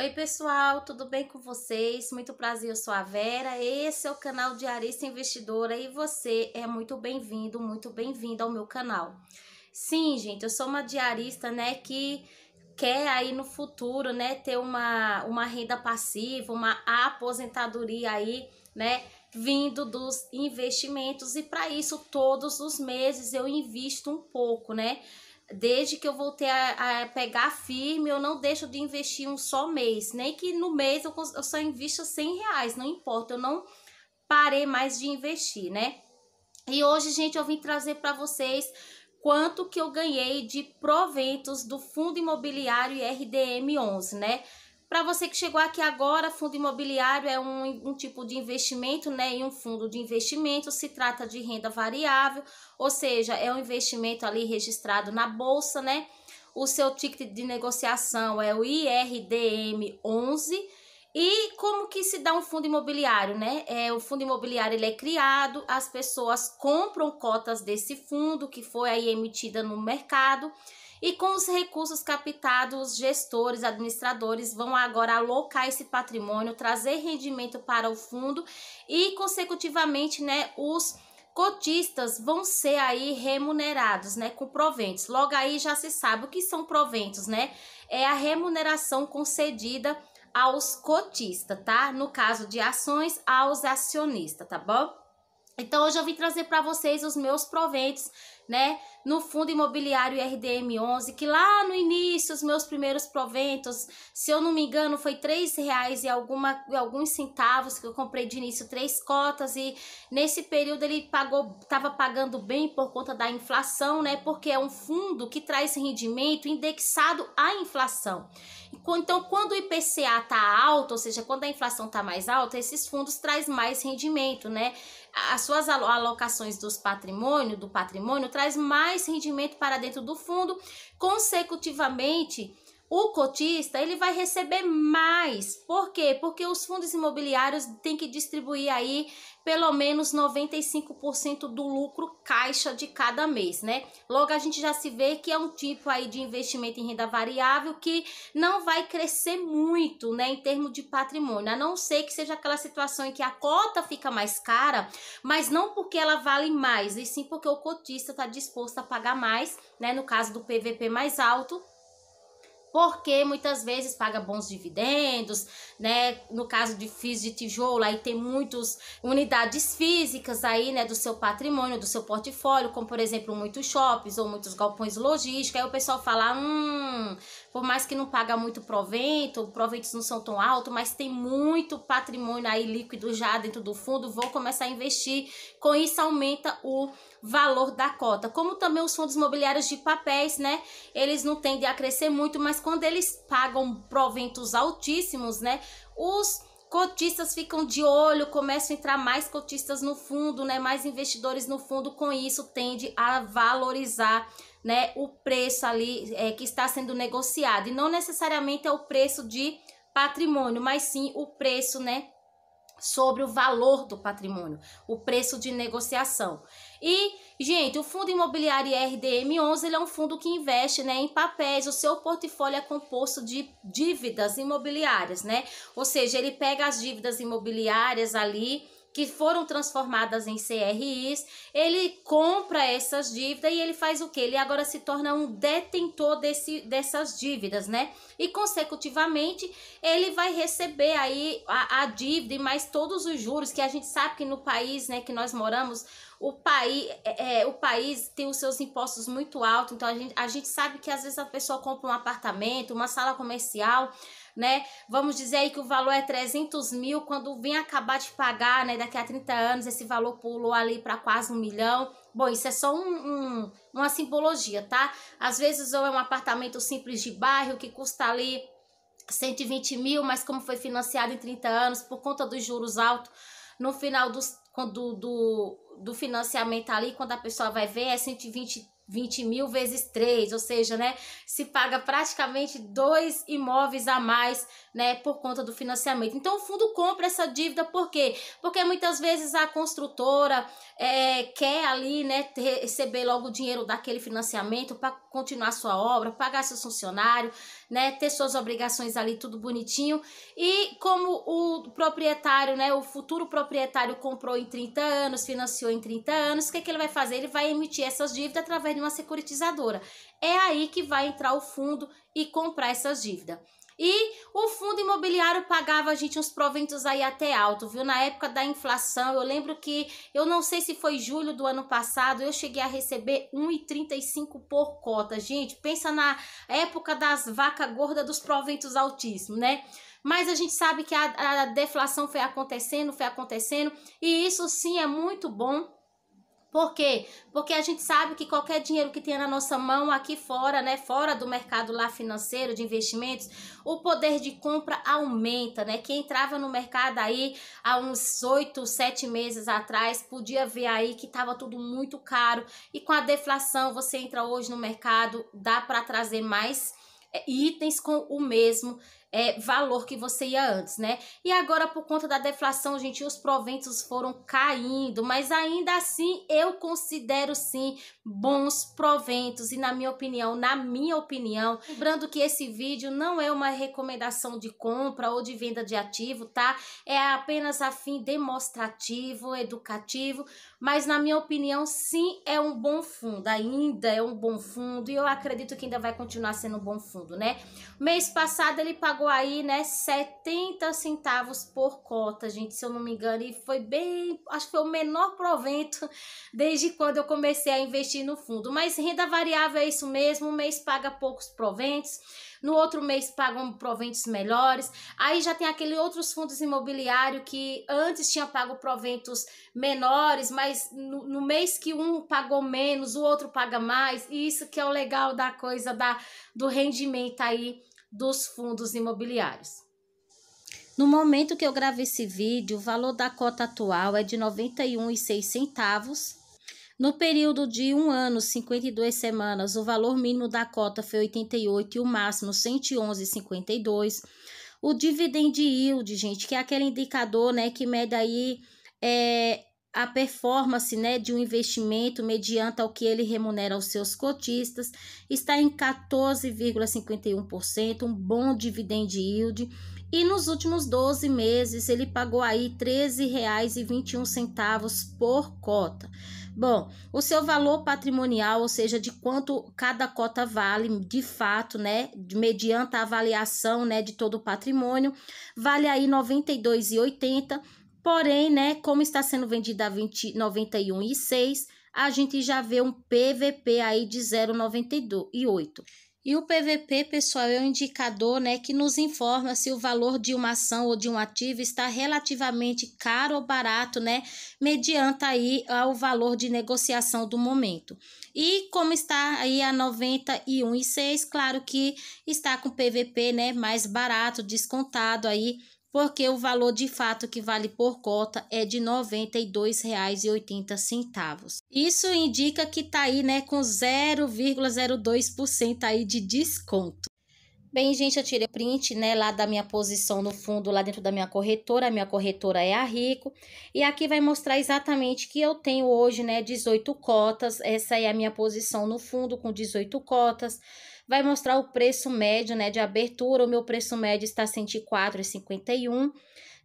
Oi, pessoal, tudo bem com vocês? Muito prazer, eu sou a Vera. Esse é o canal Diarista Investidora e você é muito bem-vindo, muito bem-vinda ao meu canal. Sim, gente, eu sou uma diarista, né, que quer aí no futuro, né, ter uma, uma renda passiva, uma aposentadoria aí, né, vindo dos investimentos e para isso todos os meses eu invisto um pouco, né? desde que eu voltei a, a, pegar firme, eu não deixo de investir um só mês. Nem que no mês eu, eu só invista 100 reais, não importa. Eu não parei mais de investir, né? E hoje, gente, eu vim trazer para vocês quanto que eu ganhei de proventos do Fundo Imobiliário RDM11, né? Para você que chegou aqui agora, fundo imobiliário é um, um tipo de investimento, né? E um fundo de investimento se trata de renda variável, ou seja, é um investimento ali registrado na bolsa, né? O seu ticket de negociação é o IRDM 11. E como que se dá um fundo imobiliário, né? É, o fundo imobiliário ele é criado, as pessoas compram cotas desse fundo que foi aí emitida no mercado e com os recursos captados, gestores, administradores vão agora alocar esse patrimônio, trazer rendimento para o fundo e, consecutivamente, né, os cotistas vão ser aí remunerados, né, com proventos. Logo aí já se sabe o que são proventos, né? É a remuneração concedida aos cotistas, tá? No caso de ações, aos acionistas, tá bom? Então hoje eu vim trazer para vocês os meus proventos, né, no fundo imobiliário RDM 11, que lá no início os meus primeiros proventos, se eu não me engano, foi três reais e alguma e alguns centavos que eu comprei de início três cotas e nesse período ele pagou, estava pagando bem por conta da inflação, né, porque é um fundo que traz rendimento indexado à inflação. Então, quando o IPCA tá alto, ou seja, quando a inflação tá mais alta, esses fundos traz mais rendimento, né? as suas alocações dos patrimônio, do patrimônio traz mais rendimento para dentro do fundo, consecutivamente o cotista ele vai receber mais. Por quê? Porque os fundos imobiliários têm que distribuir aí pelo menos 95% do lucro caixa de cada mês, né? Logo a gente já se vê que é um tipo aí de investimento em renda variável que não vai crescer muito, né, em termos de patrimônio, a não ser que seja aquela situação em que a cota fica mais cara, mas não porque ela vale mais, e sim porque o cotista está disposto a pagar mais, né, no caso do PVP mais alto porque muitas vezes paga bons dividendos, né? No caso de FIIs de tijolo, aí tem muitas unidades físicas aí, né, do seu patrimônio, do seu portfólio, como por exemplo, muitos shoppings ou muitos galpões logísticos. Aí o pessoal fala, hum, por mais que não paga muito provento, proventos não são tão altos, mas tem muito patrimônio aí líquido já dentro do fundo, vou começar a investir. Com isso aumenta o valor da cota. Como também os fundos imobiliários de papéis, né? Eles não tendem a crescer muito, mas quando eles pagam proventos altíssimos, né? Os cotistas ficam de olho, começam a entrar mais cotistas no fundo, né? Mais investidores no fundo, com isso tende a valorizar né, o preço ali é, que está sendo negociado. E não necessariamente é o preço de patrimônio, mas sim o preço, né, sobre o valor do patrimônio, o preço de negociação. E, gente, o fundo imobiliário RDM11 ele é um fundo que investe né, em papéis. O seu portfólio é composto de dívidas imobiliárias, né? Ou seja, ele pega as dívidas imobiliárias ali que foram transformadas em CRIs, ele compra essas dívidas e ele faz o que? Ele agora se torna um detentor desse, dessas dívidas, né? E consecutivamente ele vai receber aí a, a dívida e mais todos os juros que a gente sabe que no país, né, que nós moramos, o país, é, é, o país tem os seus impostos muito altos, então a gente, a gente sabe que às vezes a pessoa compra um apartamento, uma sala comercial, né? Vamos dizer aí que o valor é 300 mil, quando vem acabar de pagar, né, daqui a 30 anos, esse valor pulou ali para quase um milhão. Bom, isso é só um, um, uma simbologia, tá? Às vezes ou é um apartamento simples de bairro que custa ali 120 mil, mas como foi financiado em 30 anos, por conta dos juros altos, no final dos, do, do, do financiamento ali, quando a pessoa vai ver, é 120 20 mil vezes 3, ou seja, né, se paga praticamente dois imóveis a mais, né, por conta do financiamento. Então o fundo compra essa dívida por quê? Porque muitas vezes a construtora é, quer ali, né, receber logo o dinheiro daquele financiamento para continuar sua obra, pagar seus funcionários, né, ter suas obrigações ali tudo bonitinho. E como o proprietário, né, o futuro proprietário comprou em 30 anos, financiou em 30 anos, o que, que ele vai fazer? Ele vai emitir essas dívidas através de uma securitizadora. É aí que vai entrar o fundo e comprar essas dívidas. E o fundo imobiliário pagava a gente uns proventos aí até alto, viu? Na época da inflação, eu lembro que, eu não sei se foi julho do ano passado, eu cheguei a receber 1,35 por cota. Gente, pensa na época das vacas gordas dos proventos altíssimos, né? Mas a gente sabe que a, a deflação foi acontecendo, foi acontecendo, e isso sim é muito bom por quê? Porque a gente sabe que qualquer dinheiro que tenha na nossa mão aqui fora, né, fora do mercado lá financeiro de investimentos, o poder de compra aumenta, né? Quem entrava no mercado aí há uns oito, sete meses atrás, podia ver aí que estava tudo muito caro e com a deflação você entra hoje no mercado, dá para trazer mais é, itens com o mesmo é, valor que você ia antes, né? E agora, por conta da deflação, gente, os proventos foram caindo, mas ainda assim eu considero sim bons proventos. E na minha opinião, na minha opinião, lembrando que esse vídeo não é uma recomendação de compra ou de venda de ativo, tá? É apenas a fim demonstrativo, educativo, mas na minha opinião, sim, é um bom fundo, ainda é um bom fundo, e eu acredito que ainda vai continuar sendo um bom fundo, né? Mês passado ele pagou pagou aí, né, 70 centavos por cota, gente, se eu não me engano, e foi bem, acho que foi o menor provento desde quando eu comecei a investir no fundo. Mas renda variável é isso mesmo, um mês paga poucos proventos, no outro mês pagam proventos melhores. Aí já tem aquele outros fundos imobiliários que antes tinha pago proventos menores, mas no, no, mês que um pagou menos, o outro paga mais. E isso que é o legal da coisa da do rendimento aí dos fundos imobiliários. No momento que eu gravei esse vídeo, o valor da cota atual é de R$ 91,06. No período de um ano, 52 semanas, o valor mínimo da cota foi 88 e o máximo 111,52. O dividend yield, gente, que é aquele indicador, né, que mede aí é, a performance né, de um investimento mediante ao que ele remunera aos seus cotistas está em 14,51%, um bom dividend yield. E nos últimos 12 meses ele pagou aí R$ 13,21 por cota. Bom, o seu valor patrimonial, ou seja, de quanto cada cota vale, de fato, né, mediante a avaliação, né, de todo o patrimônio, vale aí 92,80 Porém, né, como está sendo vendida a 20, 91,6, a gente já vê um PVP aí de 0,98. E o PVP, pessoal, é um indicador né, que nos informa se o valor de uma ação ou de um ativo está relativamente caro ou barato, né? Mediante aí ao valor de negociação do momento. E como está aí a 91,6, claro que está com PVP né, mais barato, descontado aí porque o valor de fato que vale por cota é de R$ 92,80. Isso indica que tá aí, né, com 0,02% aí de desconto. Bem, gente, eu tirei o print, né, lá da minha posição no fundo, lá dentro da minha corretora. A minha corretora é a Rico. E aqui vai mostrar exatamente que eu tenho hoje, né, 18 cotas. Essa é a minha posição no fundo com 18 cotas. Vai mostrar o preço médio, né, de abertura. O meu preço médio está R$ 104,51.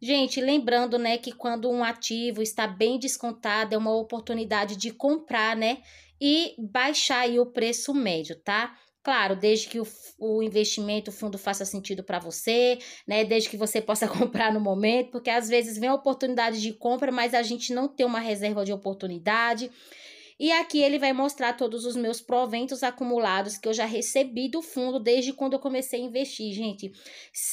Gente, lembrando, né, que quando um ativo está bem descontado, é uma oportunidade de comprar, né, e baixar aí o preço médio, tá? Claro, desde que o, o investimento, o fundo faça sentido para você, né? Desde que você possa comprar no momento, porque às vezes vem a oportunidade de compra, mas a gente não tem uma reserva de oportunidade. E aqui ele vai mostrar todos os meus proventos acumulados que eu já recebi do fundo desde quando eu comecei a investir, gente.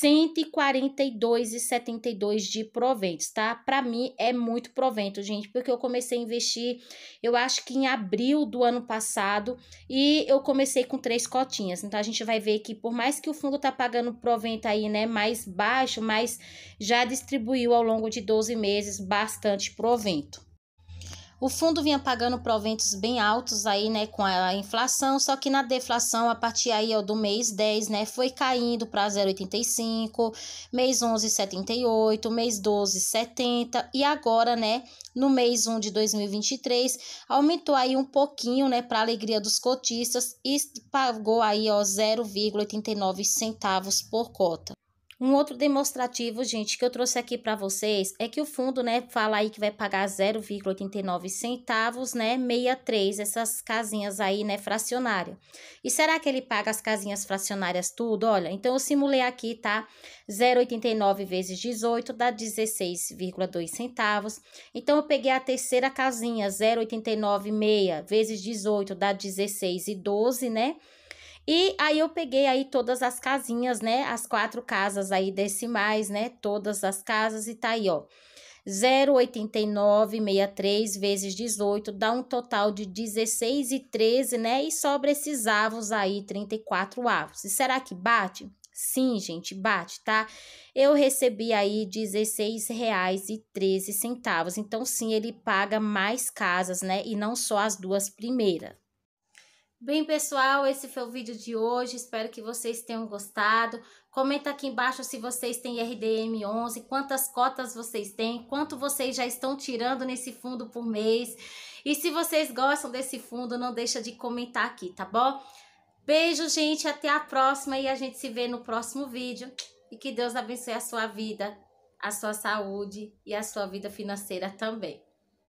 142,72 de proventos, tá? Para mim é muito provento, gente, porque eu comecei a investir, eu acho que em abril do ano passado, e eu comecei com três cotinhas. Então a gente vai ver que por mais que o fundo tá pagando provento aí, né, mais baixo, mas já distribuiu ao longo de 12 meses bastante provento. O fundo vinha pagando proventos bem altos aí, né, com a inflação, só que na deflação, a partir aí ó, do mês 10, né, foi caindo para 0,85, mês 11, 78, mês 12, 70 e agora, né, no mês 1 de 2023, aumentou aí um pouquinho, né, para alegria dos cotistas e pagou aí ó 0,89 centavos por cota. Um outro demonstrativo, gente, que eu trouxe aqui para vocês é que o fundo, né, fala aí que vai pagar 0,89 centavos, né, 63, essas casinhas aí, né, fracionária. E será que ele paga as casinhas fracionárias tudo? Olha, então eu simulei aqui, tá? 0,89 vezes 18 dá 16,2 centavos. Então eu peguei a terceira casinha, 0,89 meia vezes 18 dá 16,12, e né? E aí eu peguei aí todas as casinhas, né? As quatro casas aí decimais, né? Todas as casas e tá aí, ó. 0,8963 vezes 18 dá um total de 16 e 13, né? E sobra esses avos aí, 34 avos. E será que bate? Sim, gente, bate, tá? Eu recebi aí R$16,13. Então, sim, ele paga mais casas, né? E não só as duas primeiras. Bem, pessoal, esse foi o vídeo de hoje. Espero que vocês tenham gostado. Comenta aqui embaixo se vocês têm RDM 11, quantas cotas vocês têm, quanto vocês já estão tirando nesse fundo por mês. E se vocês gostam desse fundo, não deixa de comentar aqui, tá bom? Beijo, gente, até a próxima e a gente se vê no próximo vídeo. E que Deus abençoe a sua vida, a sua saúde e a sua vida financeira também.